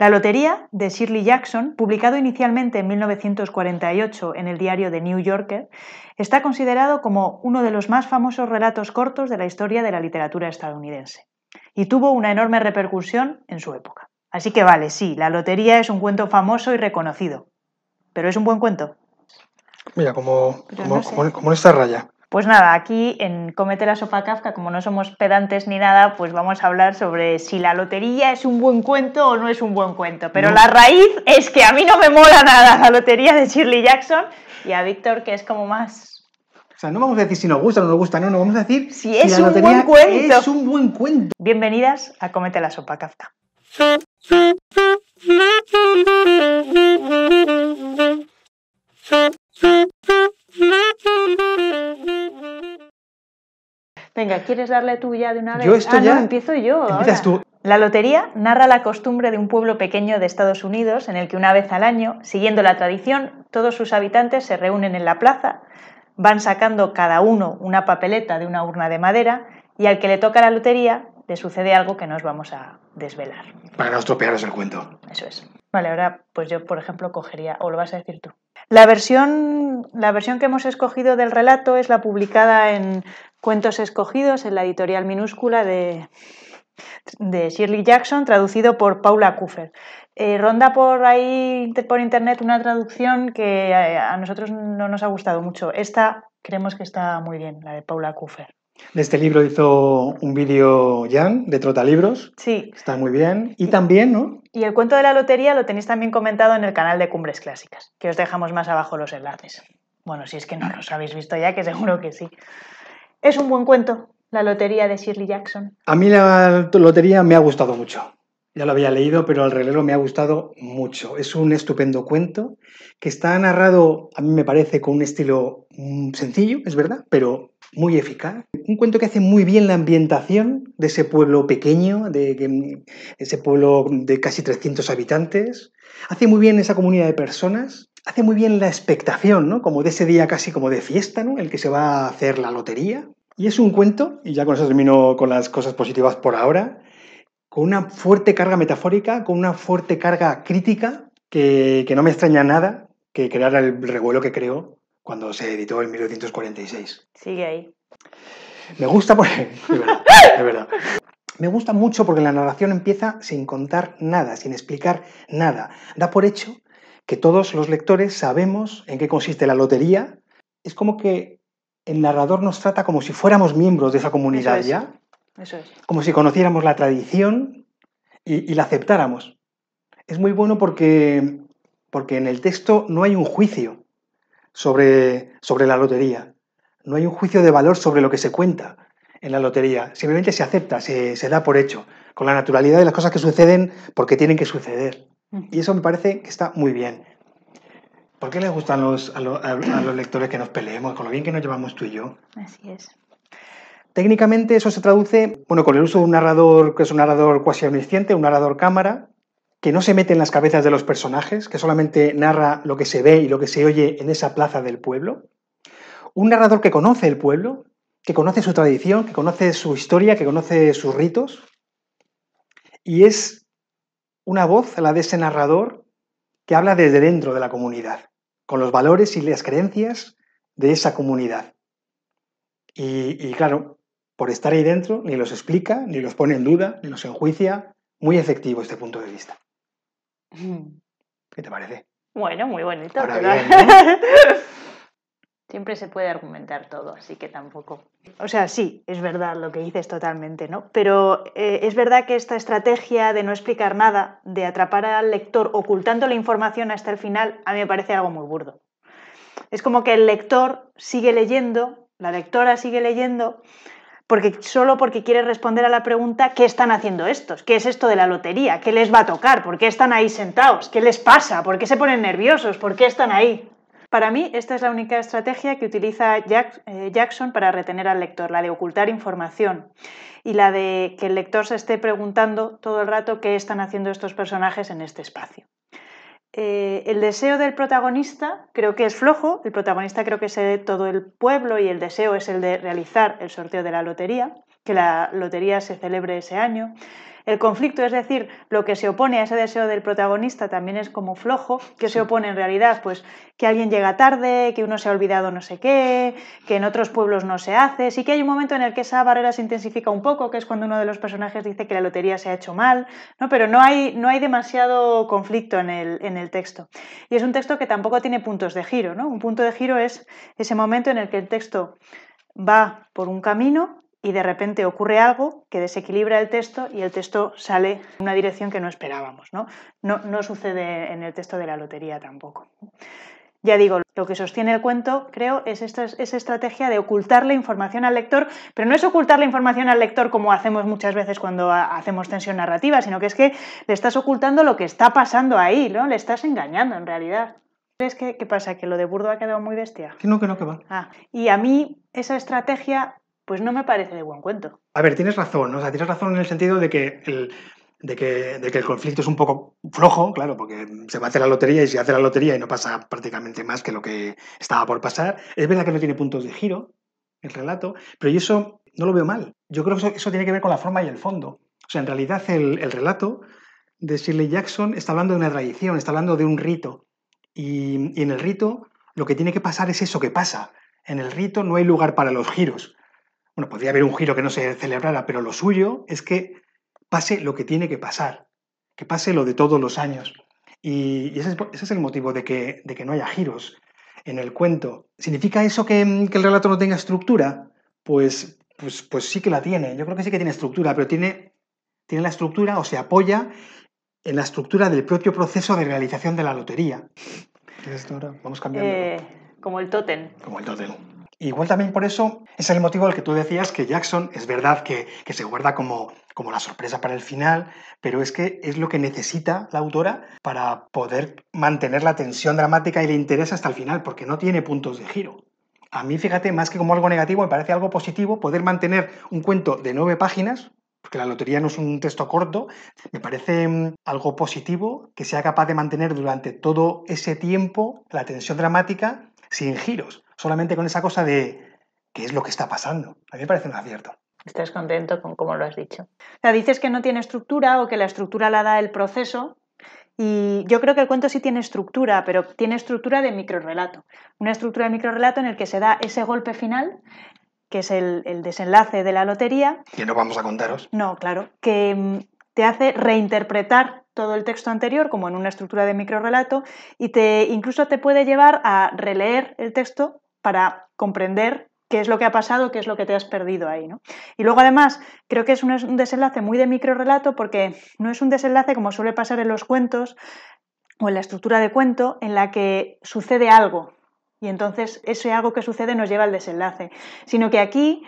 La Lotería de Shirley Jackson, publicado inicialmente en 1948 en el diario The New Yorker, está considerado como uno de los más famosos relatos cortos de la historia de la literatura estadounidense y tuvo una enorme repercusión en su época. Así que vale, sí, La Lotería es un cuento famoso y reconocido, pero es un buen cuento. Mira, como, como, en esta raya. Pues nada, aquí en Cómete la Sopa Kafka, como no somos pedantes ni nada, pues vamos a hablar sobre si la lotería es un buen cuento o no es un buen cuento. Pero la raíz es que a mí no me mola nada la lotería de Shirley Jackson y a Víctor, que es como más. O sea, no vamos a decir si nos gusta o no nos gusta, no, no vamos a decir si, es un buen cuento. Es un buen cuento. Bienvenidas a Comete la Sopa Kafka. Venga, ¿quieres darle tú ya de una vez? Yo esto ah, empiezo yo. Tú. La lotería narra la costumbre de un pueblo pequeño de Estados Unidos en el que una vez al año, siguiendo la tradición, todos sus habitantes se reúnen en la plaza, van sacando cada uno una papeleta de una urna de madera y al que le toca la lotería le sucede algo que nos vamos a desvelar. Para no estropearos el cuento. Eso es. Vale, ahora pues yo, por ejemplo, cogería, o lo vas a decir tú. La versión, la versión que hemos escogido del relato es la publicada en Cuentos escogidos en la editorial minúscula de, Shirley Jackson, traducido por Paula Kuffer. Eh, ronda por ahí, por internet, una traducción que eh, a, nosotros no nos ha gustado mucho. Esta creemos que está muy bien, la de Paula Kuffer. De este libro hizo un vídeo Jan de Trotalibros. Sí. Está muy bien. Y también, ¿no? Y el cuento de la lotería lo tenéis también comentado en el canal de Cumbres Clásicas, que os dejamos más abajo los enlaces. Bueno, si es que no los habéis visto ya, que seguro que sí. Es un buen cuento, La Lotería de Shirley Jackson. A mí la lotería me ha gustado mucho. Ya lo había leído, pero al relero me ha gustado mucho. Es un estupendo cuento que está narrado, a mí me parece, con un estilo mm, sencillo, es verdad, pero muy eficaz. Un cuento que hace muy bien la ambientación de ese pueblo pequeño, de, de ese pueblo de casi 300 habitantes. Hace muy bien esa comunidad de personas hace muy bien la expectación, ¿no? Como de ese día casi como de fiesta, ¿no? El que se va a hacer la lotería. Y es un cuento, y ya con eso termino con las cosas positivas por ahora, con una fuerte carga metafórica, con una fuerte carga crítica, que, no me extraña nada que creara el revuelo que creó cuando se editó en 1946. Sigue ahí. Me gusta porque... Es verdad. Me gusta mucho porque la narración empieza sin contar nada, sin explicar nada. Da por hecho que todos los lectores sabemos en qué consiste la lotería. Es como que el narrador nos trata como si fuéramos miembros de esa comunidad ya. Como si conociéramos la tradición y, la aceptáramos. Es muy bueno porque, porque en el texto no hay un juicio sobre, sobre la lotería. No hay un juicio de valor sobre lo que se cuenta en la lotería. Simplemente se acepta, se, se da por hecho, con la naturalidad de las cosas que suceden porque tienen que suceder. Y eso me parece que está muy bien. ¿Por qué les gustan los, a, los, lectores que nos peleemos, con lo bien que nos llevamos tú y yo? Así es. Técnicamente eso se traduce, bueno, con el uso de un narrador que es un narrador cuasi omnisciente, un narrador cámara, que no se mete en las cabezas de los personajes, que solamente narra lo que se ve y lo que se oye en esa plaza del pueblo. Un narrador que conoce el pueblo, que conoce su tradición, que conoce su historia, que conoce sus ritos. Y es una voz, la de ese narrador, que habla desde dentro de la comunidad, con los valores y las creencias de esa comunidad. Y, claro, por estar ahí dentro, ni los explica, ni los pone en duda, ni los enjuicia. Muy efectivo este punto de vista. Mm. ¿Qué te parece? Bueno, muy bonito. Siempre se puede argumentar todo, así que tampoco. O sea, sí, es verdad lo que dices totalmente, ¿no? Pero eh, es verdad que esta estrategia de no explicar nada, de atrapar al lector ocultando la información hasta el final, a mí me parece algo muy burdo. Es como que el lector sigue leyendo, la lectora sigue leyendo, porque solo porque quiere responder a la pregunta ¿qué están haciendo estos? ¿Qué es esto de la lotería? ¿Qué les va a tocar? ¿Por qué están ahí sentados? ¿Qué les pasa? ¿Por qué se ponen nerviosos? ¿Por qué están ahí? Para mí, esta es la única estrategia que utiliza eh, Jackson para retener al lector, la de ocultar información y la de que el lector se esté preguntando todo el rato qué están haciendo estos personajes en este espacio. Eh, el deseo del protagonista creo que es flojo, el protagonista creo que es de todo el pueblo y el deseo es el de realizar el sorteo de la lotería, que la lotería se celebre ese año. El conflicto, es decir, lo que se opone a ese deseo del protagonista también es como flojo. que se opone en realidad? Pues que alguien llega tarde, que uno se ha olvidado no sé qué, que en otros pueblos no se hace. Sí que hay un momento en el que esa barrera se intensifica un poco, que es cuando uno de los personajes dice que la lotería se ha hecho mal, ¿no? pero no hay, no hay demasiado conflicto en el, en el texto. Y es un texto que tampoco tiene puntos de giro. ¿no? Un punto de giro es ese momento en el que el texto va por un camino y de repente ocurre algo que desequilibra el texto y el texto sale en una dirección que no esperábamos. ¿no? No, no sucede en el texto de la lotería tampoco. Ya digo, lo que sostiene el cuento, creo, es esa estrategia de ocultar la información al lector, pero no es ocultar la información al lector como hacemos muchas veces cuando hacemos tensión narrativa, sino que es que le estás ocultando lo que está pasando ahí, ¿no? Le estás engañando en realidad. ¿Crees que qué pasa? ¿Que lo de Burdo ha quedado muy bestia? no, que no, que va. Ah, y a mí esa estrategia pues no me parece de buen cuento. A ver, tienes razón, o sea, tienes razón en el sentido de que el, de que, el conflicto es un poco flojo, claro, porque se va a hacer la lotería y se hace la lotería y no pasa prácticamente más que lo que estaba por pasar. Es verdad que no tiene puntos de giro el relato, pero yo eso no lo veo mal. Yo creo que eso, tiene que ver con la forma y el fondo. O sea, en realidad el, relato de Shirley Jackson está hablando de una tradición, está hablando de un rito. Y, y en el rito lo que tiene que pasar es eso que pasa. En el rito no hay lugar para los giros bueno, podría haber un giro que no se celebrara, pero lo suyo es que pase lo que tiene que pasar, que pase lo de todos los años. Y, ese, es, el motivo de que, de que, no haya giros en el cuento. ¿Significa eso que, el relato no tenga estructura? Pues, pues, pues, sí que la tiene. Yo creo que sí que tiene estructura, pero tiene, tiene la estructura o se apoya en la estructura del propio proceso de realización de la lotería. esto ahora? Vamos cambiando. Eh, como el tótem. Como el tótem. Igual también por eso es el motivo al que tú decías que Jackson es verdad que, se guarda como, como la sorpresa para el final, pero es que es lo que necesita la autora para poder mantener la tensión dramática y el interés hasta el final, porque no tiene puntos de giro. A mí, fíjate, más que como algo negativo, me parece algo positivo poder mantener un cuento de nueve páginas, porque la lotería no es un texto corto, me parece mm, algo positivo que sea capaz de mantener durante todo ese tiempo la tensión dramática sin giros solamente con esa cosa de qué es lo que está pasando. A mí me parece un acierto. ¿Estás contento con cómo lo has dicho? O dices que no tiene estructura o que la estructura la da el proceso. Y yo creo que el cuento sí tiene estructura, pero tiene estructura de microrrelato. Una estructura de microrrelato en el que se da ese golpe final, que es el, desenlace de la lotería. Que no vamos a contaros. No, claro. Que mm, te hace reinterpretar todo el texto anterior como en una estructura de microrrelato y te incluso te puede llevar a releer el texto para comprender qué es lo que ha pasado, qué es lo que te has perdido ahí. ¿no? Y luego además creo que es un, desenlace muy de microrelato porque no es un desenlace como suele pasar en los cuentos o en la estructura de cuento en la que sucede algo y entonces ese algo que sucede nos lleva al desenlace, sino que aquí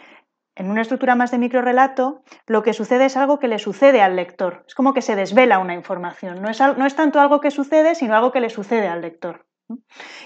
en una estructura más de microrelato, lo que sucede es algo que le sucede al lector. Es como que se desvela una información. No es, no es tanto algo que sucede, sino algo que le sucede al lector.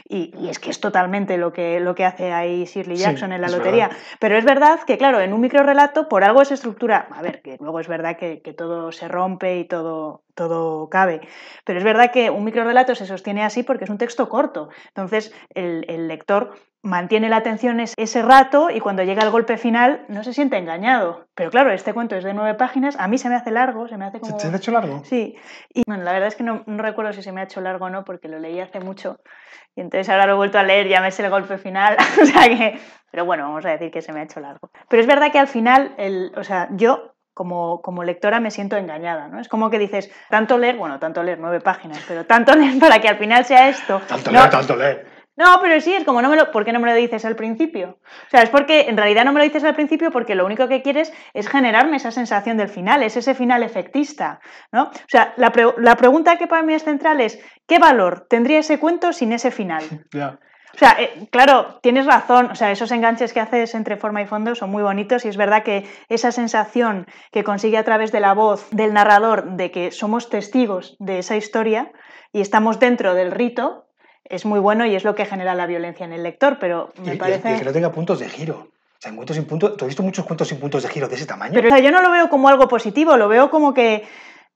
Y, es que es totalmente lo que, lo que hace ahí Shirley Jackson en la lotería. Pero es verdad que, claro, en un microrelato, por algo esa estructura, a ver, que luego es verdad que, todo se rompe y todo, todo cabe. Pero es verdad que un microrelato se sostiene así porque es un texto corto. Entonces, el lector mantiene la atención ese rato y cuando llega el golpe final no se siente engañado. Pero claro, este cuento es de nueve páginas, a mí se me hace largo, se me hace como... ¿Se te ha hecho largo? Sí. Y bueno, la verdad es que no, recuerdo si se me ha hecho largo o no, porque lo leí hace mucho y entonces ahora lo he vuelto a leer, ya me sé el golpe final, o sea que... Pero bueno, vamos a decir que se me ha hecho largo. Pero es verdad que al final, el, o sea, yo como, como, lectora me siento engañada, ¿no? Es como que dices, tanto leer, bueno, tanto leer, nueve páginas, pero tanto leer para que al final sea esto. Tanto leer, tanto leer. No, pero sí, es como, no me lo, ¿por qué no me lo dices al principio? O sea, es porque en realidad no me lo dices al principio porque lo único que quieres es generarme esa sensación del final, es ese final efectista, ¿no? O sea, la, pregunta que para mí es central es, ¿qué valor tendría ese cuento sin ese final? O sea, eh, claro, tienes razón. O sea, esos enganches que haces entre forma y fondo son muy bonitos y es verdad que esa sensación que consigue a través de la voz del narrador de que somos testigos de esa historia y estamos dentro del rito, es muy bueno y es lo que genera la violencia en el lector, pero me parece... Y que no tenga puntos de giro. O sea, cuentos sin puntos... ¿Tú visto muchos cuentos sin puntos de giro de ese tamaño? Pero yo no lo veo como algo positivo, lo veo como que...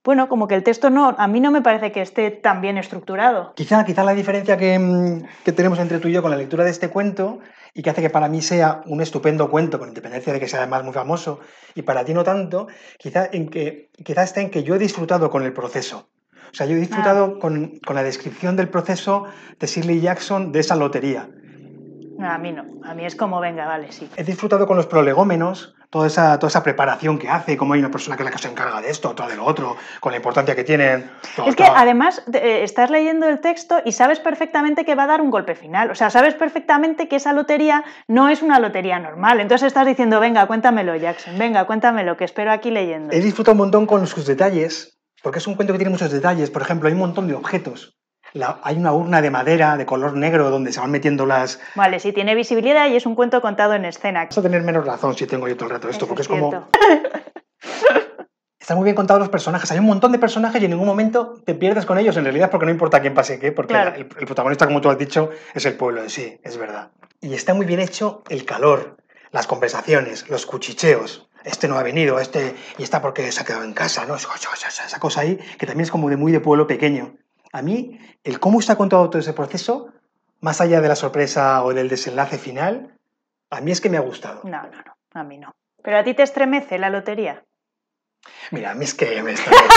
Bueno, como que el texto no, a mí no me parece que esté tan bien estructurado. Quizá, quizá la diferencia que, mm, tenemos entre tú y yo con la lectura de este cuento y que hace que para mí sea un estupendo cuento, con independencia de que sea además muy famoso, y para ti no tanto, quizá, en que, quizá está en que yo he disfrutado con el proceso. O sea, yo he ah, disfrutado con, la descripción del proceso de Shirley Jackson de esa lotería. a mí no, a mí es como, venga, vale, sí. He disfrutado con los prolegómenos, toda esa, toda esa preparación que hace, como hay una persona que, la que se encarga de esto, otra de lo otro, con la importancia que tienen. es que además eh, estás leyendo el texto y sabes perfectamente que va a dar un golpe final. O sea, sabes perfectamente que esa lotería no es una lotería normal. Entonces estás diciendo, venga, cuéntamelo, Jackson, venga, cuéntamelo, que espero aquí leyendo. He disfrutado un montón con sus detalles, porque es un cuento que tiene muchos detalles. Por ejemplo, hay un montón de objetos. hay una urna de madera de color negro donde se van metiendo las. Vale, si tiene visibilidad y es un cuento contado en escena. Vas a tener menos razón si tengo yo todo el rato esto, porque es, como. Están muy bien contados los personajes. Hay un montón de personajes y en ningún momento te pierdes con ellos, en realidad, porque no importa quién pase qué, porque el, protagonista, como tú has dicho, es el pueblo en sí, es verdad. Y está muy bien hecho el calor, las conversaciones, los cuchicheos este no ha venido, este y está porque se ha quedado en casa, ¿no? Esa cosa ahí, que también es como de muy de pueblo pequeño. A mí, el cómo está contado todo ese proceso, más allá de la sorpresa o del desenlace final, a mí es que me ha gustado. No, no, no, a mí no. ¿Pero a ti te estremece la lotería? Mira, a mí es que me estremece.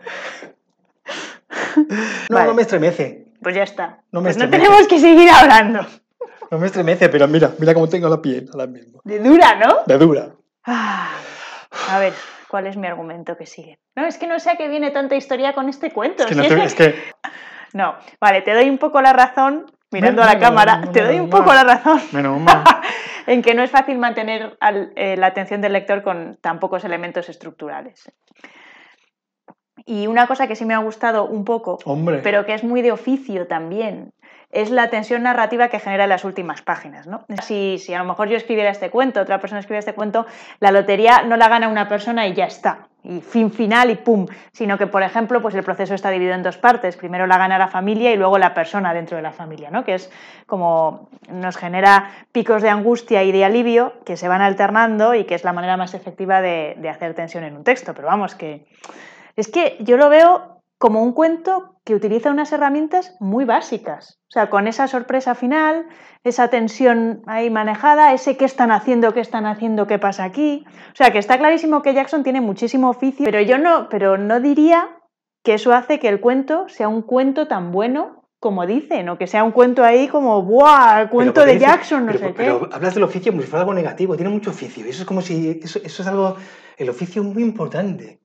no, no me estremece. Pues ya está. no pues tenemos que seguir hablando. No me estremece, pero mira, mira cómo tengo la piel ahora mismo. De dura, ¿no? De dura. Ah, a ver, ¿cuál es mi argumento que sigue? No, es que no sé a qué viene tanta historia con este cuento. Es que no, no, vale, te doy un poco la razón, mirando a la cámara, te doy un poco la razón. Menos mal. en que no es fácil mantener eh, la atención del lector con tan pocos elementos estructurales. Y una cosa que sí me ha gustado un poco, pero que es muy de oficio también, es la tensión narrativa que genera las últimas páginas. ¿no? Si, a lo mejor yo escribiera este cuento, otra persona escribiera este cuento, la lotería no la gana una persona y ya está. Y fin final y pum. Sino que, por ejemplo, pues el proceso está dividido en dos partes. Primero la gana la familia y luego la persona dentro de la familia, ¿no? Que es como nos genera picos de angustia y de alivio que se van alternando y que es la manera más efectiva de, de hacer tensión en un texto. Pero vamos, que. Es que yo lo veo como un cuento que utiliza unas herramientas muy básicas. O sea, con esa sorpresa final, esa tensión ahí manejada, ese qué están haciendo, qué están haciendo, qué pasa aquí. O sea, que está clarísimo que Jackson tiene muchísimo oficio, pero yo no, pero no diría que eso hace que el cuento sea un cuento tan bueno como dicen, o que sea un cuento ahí como, ¡buah! cuento de Jackson, no sé pero, qué. Pero hablas del oficio como si fuera algo negativo, tiene mucho oficio. Eso es como si. eso es algo. El oficio es muy importante.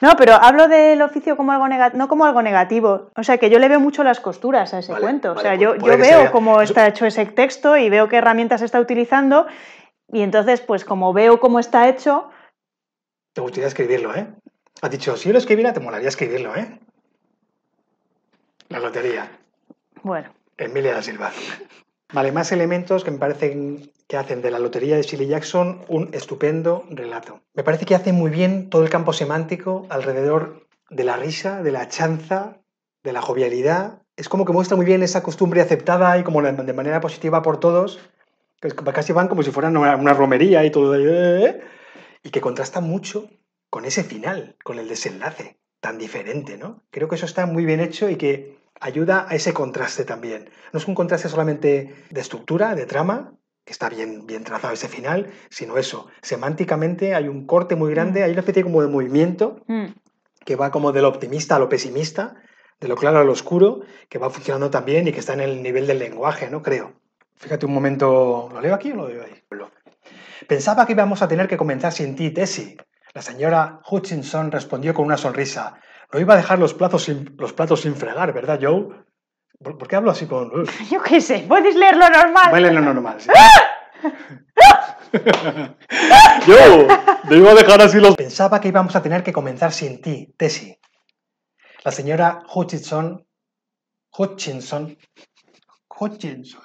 No, pero hablo del oficio como algo no como algo negativo. O sea, que yo le veo mucho las costuras a ese cuento. o sea, yo, yo veo cómo está hecho ese texto y veo qué herramientas está utilizando. Y entonces, pues como veo cómo está hecho. Te gustaría escribirlo, ¿eh? Has dicho, si yo lo escribiera, te molaría escribirlo, ¿eh? La lotería. Bueno. Emilia da Silva. Vale, más elementos que me parecen que hacen de la lotería de Shirley Jackson un estupendo relato. Me parece que hace muy bien todo el campo semántico alrededor de la risa, de la chanza, de la jovialidad. Es como que muestra muy bien esa costumbre aceptada y como de manera positiva por todos, que casi van como si fueran una romería y todo, eh, eh, y que contrasta mucho con ese final, con el desenlace tan diferente, ¿no? Creo que eso está muy bien hecho y que ayuda a ese contraste también. No es un contraste solamente de estructura, de trama, que está bien, bien trazado ese final, sino eso. Semánticamente hay un corte muy grande, mm. hay una especie como de movimiento mm. que va como del optimista a lo pesimista, de lo claro a lo oscuro, que va funcionando también y que está en el nivel del lenguaje, ¿no? Creo. Fíjate un momento, ¿lo leo aquí o lo leo ahí? Pensaba que íbamos a tener que comenzar sin ti, Tessie. La señora Hutchinson respondió con una sonrisa. No iba a dejar los los platos sin fregar, ¿verdad, Joe? ¿Por, qué hablo así con.? Yo qué sé, puedes leerlo normal. Voy a normal, sí. ¡Ah! Yo, ¡Ah! a dejar así los. Pensaba que íbamos a tener que comenzar sin ti, Tessie. La señora Hutchinson. Hutchinson. Hutchinson.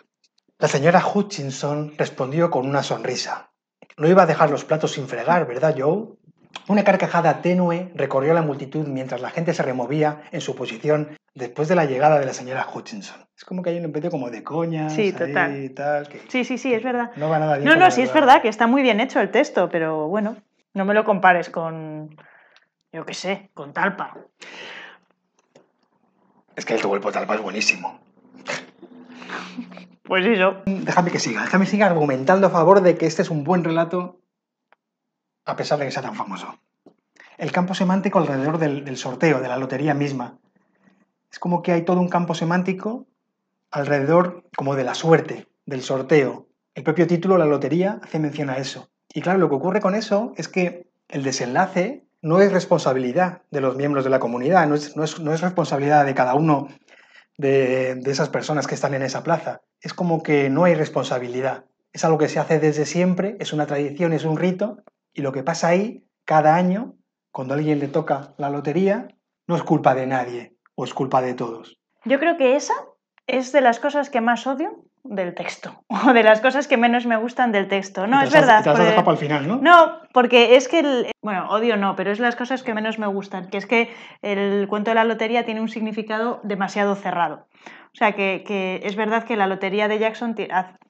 La señora Hutchinson respondió con una sonrisa. No iba a dejar los platos sin fregar, ¿verdad, Joe? Una carcajada tenue recorrió la multitud mientras la gente se removía en su posición después de la llegada de la señora Hutchinson. Es como que hay un empeño como de coña, sí, total. tal, sí, sí, sí, es verdad. No va nada bien. No, no, sí, es verdad que está muy bien hecho el texto, pero bueno, no me lo compares con, yo qué sé, con Talpa. Es que el tu Talpa es buenísimo. Pues yo. Déjame que siga, déjame que siga argumentando a favor de que este es un buen relato, a pesar de que sea tan famoso. El campo semántico alrededor del sorteo, de la lotería misma, es como que hay todo un campo semántico alrededor como de la suerte, del sorteo. El propio título, la lotería, hace mención a eso. Y claro, lo que ocurre con eso es que el desenlace no es responsabilidad de los miembros de la comunidad, no es, responsabilidad de cada uno de, de esas personas que están en esa plaza. Es como que no hay responsabilidad. Es algo que se hace desde siempre, es una tradición, es un rito, y lo que pasa ahí, cada año, cuando a alguien le toca la lotería, no es culpa de nadie o es pues culpa de todos? Yo creo que esa es de las cosas que más odio del texto o de las cosas que menos me gustan del texto. No, es verdad. Te porque... para el final, ¿no? No, porque es que, el... bueno, odio no, pero es las cosas que menos me gustan, que es que el cuento de la lotería tiene un significado demasiado cerrado. O sea, que, que es verdad que la lotería de Jackson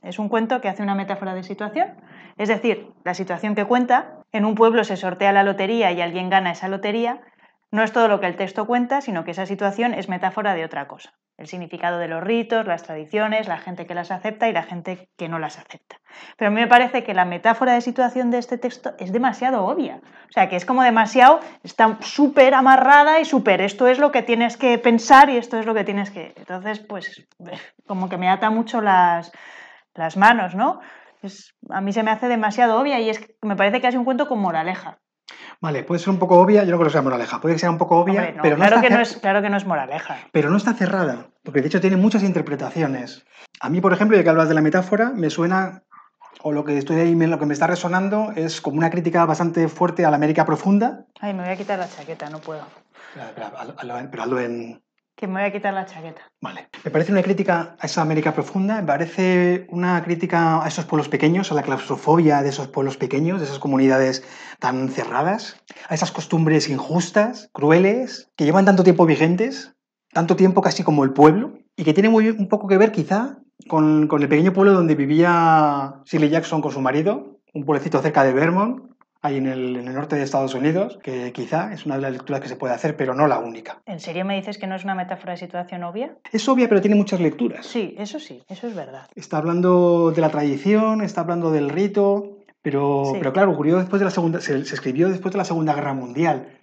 es un cuento que hace una metáfora de situación, es decir, la situación que cuenta, en un pueblo se sortea la lotería y alguien gana esa lotería, no es todo lo que el texto cuenta, sino que esa situación es metáfora de otra cosa. El significado de los ritos, las tradiciones, la gente que las acepta y la gente que no las acepta. Pero a mí me parece que la metáfora de situación de este texto es demasiado obvia. O sea, que es como demasiado, está súper amarrada y súper, esto es lo que tienes que pensar y esto es lo que tienes que... Entonces, pues, como que me ata mucho las, las manos, ¿no? a mí se me hace demasiado obvia y es, me parece que es un cuento con moraleja. Vale, puede ser un poco obvia, yo no creo que sea moraleja, puede que sea un poco obvia, pero no claro, que no es, claro que no es moraleja. Pero no está cerrada, porque de hecho tiene muchas interpretaciones. A mí, por ejemplo, ya que hablas de la metáfora, me suena, o lo que estoy ahí, lo que me está resonando es como una crítica bastante fuerte a la América profunda. Ay, me voy a quitar la chaqueta, no puedo. Pero, pero en, que me voy a quitar la chaqueta. Vale. Me parece una crítica a esa América profunda, me parece una crítica a esos pueblos pequeños, a la claustrofobia de esos pueblos pequeños, de esas comunidades tan cerradas, a esas costumbres injustas, crueles, que llevan tanto tiempo vigentes, tanto tiempo casi como el pueblo, y que tiene muy, un poco que ver quizá con, con el pequeño pueblo donde vivía Shirley Jackson con su marido, un pueblecito cerca de Vermont, hay en el, norte de Estados Unidos, que quizá es una de las lecturas que se puede hacer, pero no la única. ¿En serio me dices que no es una metáfora de situación obvia? Es obvia, pero tiene muchas lecturas. Sí, eso sí, eso es verdad. Está hablando de la tradición, está hablando del rito, pero, pero claro, ocurrió después de la segunda, se, escribió después de la Segunda Guerra Mundial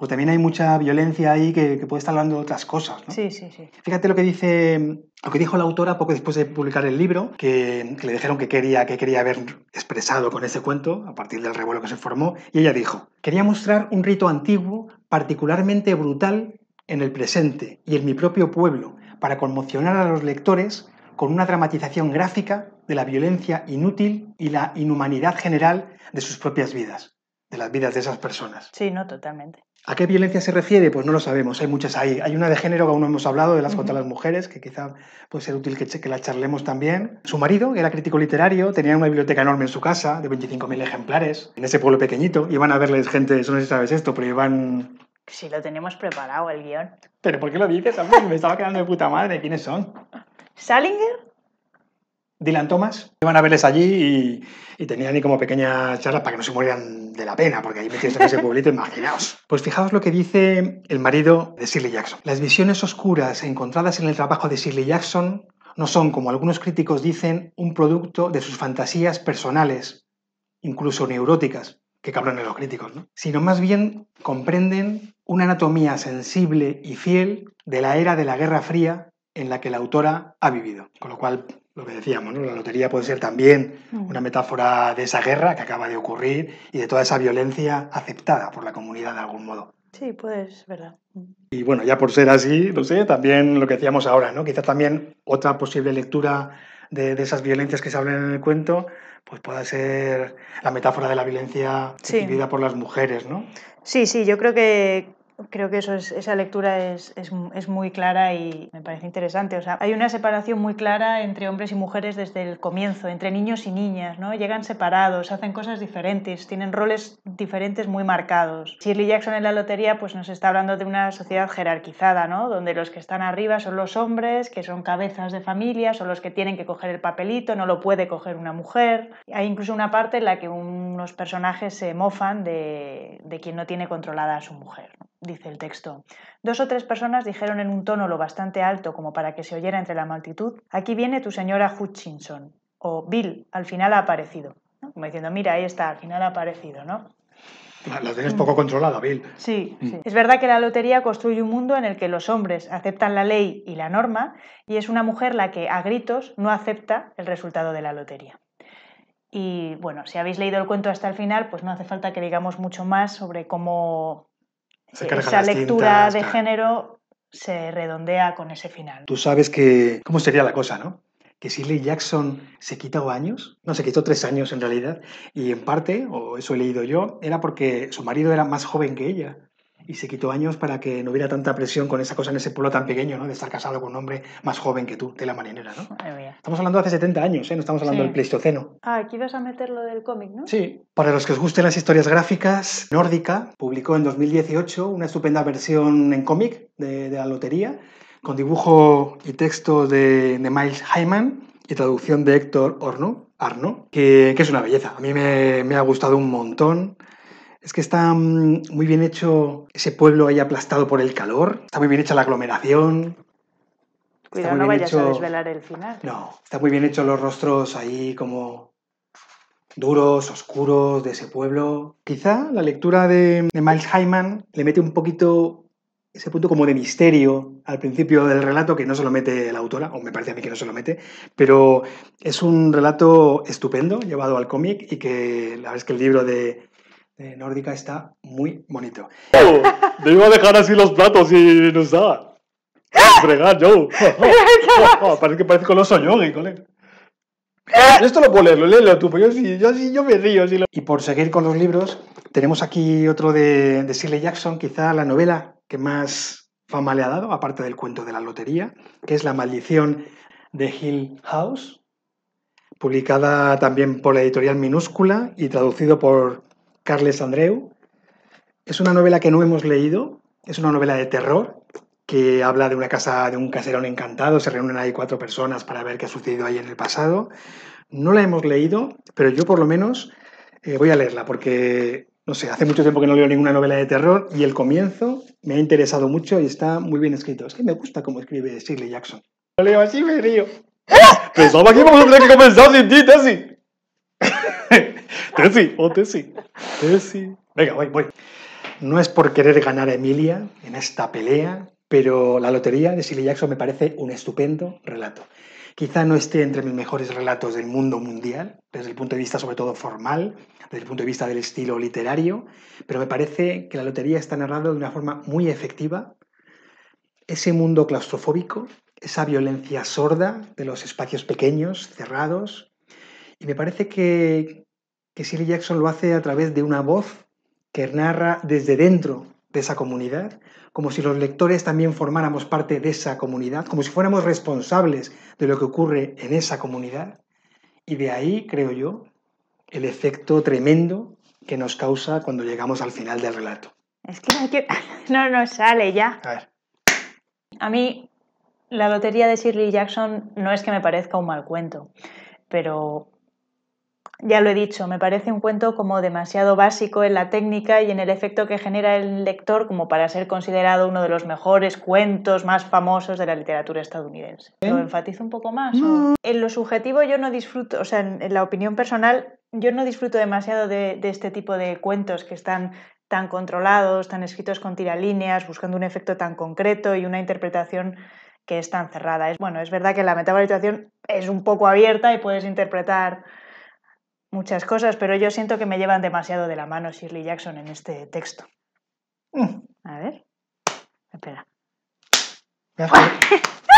o también hay mucha violencia ahí que, puede estar hablando de otras cosas. ¿no? Sí, sí, sí. Fíjate lo que dice, lo que dijo la autora poco después de publicar el libro, que, le dijeron que quería, que quería haber expresado con ese cuento a partir del revuelo que se formó, y ella dijo, quería mostrar un rito antiguo particularmente brutal en el presente y en mi propio pueblo, para conmocionar a los lectores con una dramatización gráfica de la violencia inútil y la inhumanidad general de sus propias vidas, de las vidas de esas personas. Sí, no, totalmente. ¿A qué violencia se refiere? Pues no lo sabemos, hay muchas ahí. Hay una de género que aún no hemos hablado, de las contra las mujeres, que quizá puede ser útil que, la charlemos también. Su marido que era crítico literario, tenía una biblioteca enorme en su casa, de 25.000 ejemplares, en ese pueblo pequeñito. y Iban a verle gente, eso no sé si sabes esto, pero iban... Si lo tenemos preparado, el guión. ¿Pero por qué lo dices? Me estaba quedando de puta madre, ¿quiénes son? ¿Salinger? Dylan Thomas, iban a verles allí y, tenían ahí como pequeñas charlas para que no se murieran de la pena, porque ahí metidos ese pueblito, imaginaos. Pues fijaos lo que dice el marido de Shirley Jackson. Las visiones oscuras encontradas en el trabajo de Shirley Jackson no son, como algunos críticos dicen, un producto de sus fantasías personales, incluso neuróticas, que cabrones los críticos, ¿no? Sino más bien comprenden una anatomía sensible y fiel de la era de la Guerra Fría en la que la autora ha vivido. Con lo cual, lo que decíamos, ¿no? la lotería puede ser también mm. una metáfora de esa guerra que acaba de ocurrir y de toda esa violencia aceptada por la comunidad de algún modo. Sí, pues, verdad. Y bueno, ya por ser así, no sé, también lo que decíamos ahora, ¿no? Quizás también otra posible lectura de, esas violencias que se hablan en el cuento, pues pueda ser la metáfora de la violencia vivida por las mujeres, ¿no? Sí, sí, yo creo que, creo que eso esa lectura es, es, muy clara y me parece interesante. O sea, hay una separación muy clara entre hombres y mujeres desde el comienzo, entre niños y niñas, ¿no? Llegan separados, hacen cosas diferentes, tienen roles diferentes muy marcados. Shirley Jackson en la lotería pues nos está hablando de una sociedad jerarquizada, ¿no? Donde los que están arriba son los hombres, que son cabezas de familia, son los que tienen que coger el papelito, no lo puede coger una mujer. Hay incluso una parte en la que unos personajes se mofan de, de quien no tiene controlada a su mujer dice el texto. Dos o tres personas dijeron en un tono lo bastante alto como para que se oyera entre la multitud, aquí viene tu señora Hutchinson, o Bill, al final ha aparecido. Como diciendo, mira, ahí está, al final ha aparecido, ¿no? La tienes poco controlada, Bill. Sí, mm. sí, Es verdad que la lotería construye un mundo en el que los hombres aceptan la ley y la norma y es una mujer la que a gritos no acepta el resultado de la lotería. Y bueno, si habéis leído el cuento hasta el final, pues no hace falta que digamos mucho más sobre cómo esa lectura de género se redondea con ese final. Tú sabes que cómo sería la cosa, ¿no? Que Shirley Jackson se quitó años, no, se quitó tres años en realidad, y en parte, o eso he leído yo, era porque su marido era más joven que ella y se quitó años para que no hubiera tanta presión con esa cosa en ese pueblo tan pequeño, ¿no? De estar casado con un hombre más joven que tú, de la marinera, ¿no? Estamos hablando de hace 70 años, ¿eh? No estamos hablando del Pleistoceno. Ah, aquí vas a meter lo del cómic, ¿no? Sí. Para los que os gusten las historias gráficas, Nórdica publicó en 2018 una estupenda versión en cómic de, la lotería, con dibujo y texto de, Miles Hyman y traducción de Héctor Orno, Arno, que, es una belleza. A mí me, me, ha gustado un montón. Es que está mm, muy bien hecho ese pueblo ahí aplastado por el calor, está muy bien hecha la aglomeración. Cuidado, no vayas a desvelar el final. No, está muy bien hecho los rostros ahí como duros, oscuros de ese pueblo. Quizá la lectura de, de Miles Hyman le mete un poquito ese punto como de misterio al principio del relato que no se lo mete la autora, o me parece a mí que no se lo mete, pero es un relato estupendo llevado al cómic y que la verdad es que el libro de, eh, nórdica está muy bonito. iba a dejar así los platos y no estaba. Fregar, Joe. parece que parece con los soñones, eh. Esto lo puedo leerlo, leo tú, pues yo, sí, yo, sí, yo me río. Y por seguir con los libros, tenemos aquí otro de, de Jackson, quizá la novela que más fama le ha dado, aparte del cuento de la lotería, que es La maldición de Hill House, publicada también por la editorial Minúscula y traducido por Carles Andreu. Es una novela que no hemos leído, es una novela de terror que habla de una casa de un caserón encantado, se reúnen ahí cuatro personas para ver qué ha sucedido ahí en el pasado. No la hemos leído, pero yo por lo menos eh, voy a leerla porque, no sé, hace mucho tiempo que no leo ninguna novela de terror y el comienzo me ha interesado mucho y está muy bien escrito. Es que me gusta cómo escribe Shirley Jackson. Lo leo así, me río. ¡Eh! Pensaba que a tener que comenzar sin ti, Tessie. Tessy, oh Tessy, Venga, voy, voy. No es por querer ganar a Emilia en esta pelea, pero La Lotería de Silly Jackson me parece un estupendo relato. Quizá no esté entre mis mejores relatos del mundo mundial, desde el punto de vista sobre todo formal, desde el punto de vista del estilo literario, pero me parece que La Lotería está narrado de una forma muy efectiva. Ese mundo claustrofóbico, esa violencia sorda de los espacios pequeños, cerrados, y me parece que, que Shirley Jackson lo hace a través de una voz que narra desde dentro de esa comunidad, como si los lectores también formáramos parte de esa comunidad, como si fuéramos responsables de lo que ocurre en esa comunidad. Y de ahí, creo yo, el efecto tremendo que nos causa cuando llegamos al final del relato. Es que, no nos sale ya. A A mí, la lotería de Shirley Jackson no es que me parezca un mal cuento, pero ya lo he dicho, me parece un cuento como demasiado básico en la técnica y en el efecto que genera el lector como para ser considerado uno de los mejores cuentos más famosos de la literatura estadounidense. ¿Eh? ¿Lo enfatizo un poco más? En lo subjetivo yo no disfruto, o sea, en la opinión personal, yo no disfruto demasiado de, este tipo de cuentos que están tan controlados, tan escritos con tiralíneas, buscando un efecto tan concreto y una interpretación que es tan cerrada. Es, bueno, es verdad que la situación es un poco abierta y puedes interpretar muchas cosas, pero yo siento que me llevan demasiado de la mano Shirley Jackson en este texto. Mm. A ver. Espera.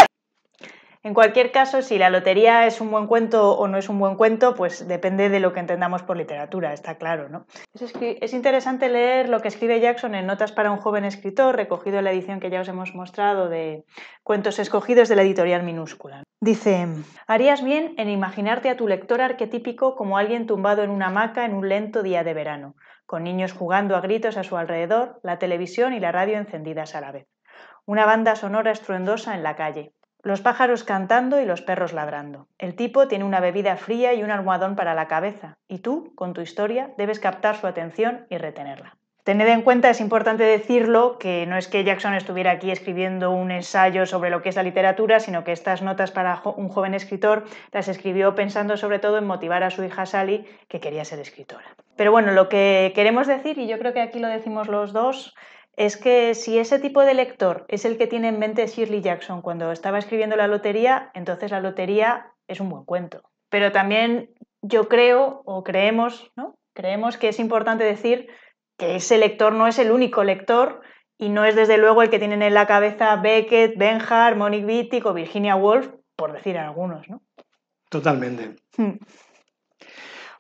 En cualquier caso, si la lotería es un buen cuento o no es un buen cuento, pues depende de lo que entendamos por literatura, está claro, ¿no? Es, es interesante leer lo que escribe Jackson en Notas para un joven escritor, recogido en la edición que ya os hemos mostrado de Cuentos escogidos de la editorial minúscula. Dice, harías bien en imaginarte a tu lector arquetípico como alguien tumbado en una hamaca en un lento día de verano, con niños jugando a gritos a su alrededor, la televisión y la radio encendidas a la vez. Una banda sonora estruendosa en la calle, los pájaros cantando y los perros ladrando. El tipo tiene una bebida fría y un almohadón para la cabeza, y tú, con tu historia, debes captar su atención y retenerla. Tened en cuenta, es importante decirlo, que no es que Jackson estuviera aquí escribiendo un ensayo sobre lo que es la literatura, sino que estas notas para un joven escritor las escribió pensando sobre todo en motivar a su hija Sally, que quería ser escritora. Pero bueno, lo que queremos decir, y yo creo que aquí lo decimos los dos, es que si ese tipo de lector es el que tiene en mente Shirley Jackson cuando estaba escribiendo la lotería, entonces la lotería es un buen cuento. Pero también yo creo o creemos, ¿no? Creemos que es importante decir que ese lector no es el único lector y no es desde luego el que tienen en la cabeza Beckett, Hart, Monique Wittig o Virginia Woolf, por decir algunos, ¿no? Totalmente. Hmm.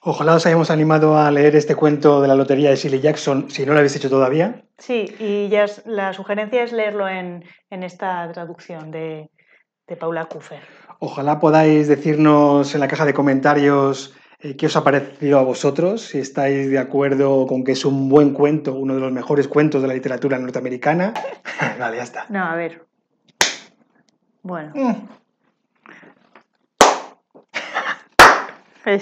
Ojalá os hayamos animado a leer este cuento de la lotería de Shirley Jackson, si no lo habéis hecho todavía. Sí, y ya la sugerencia es leerlo en, esta traducción de, Paula Kuffer. Ojalá podáis decirnos en la caja de comentarios eh, qué os ha parecido a vosotros, si estáis de acuerdo con que es un buen cuento, uno de los mejores cuentos de la literatura norteamericana. vale, ya está. No, a ver. Bueno. Mm.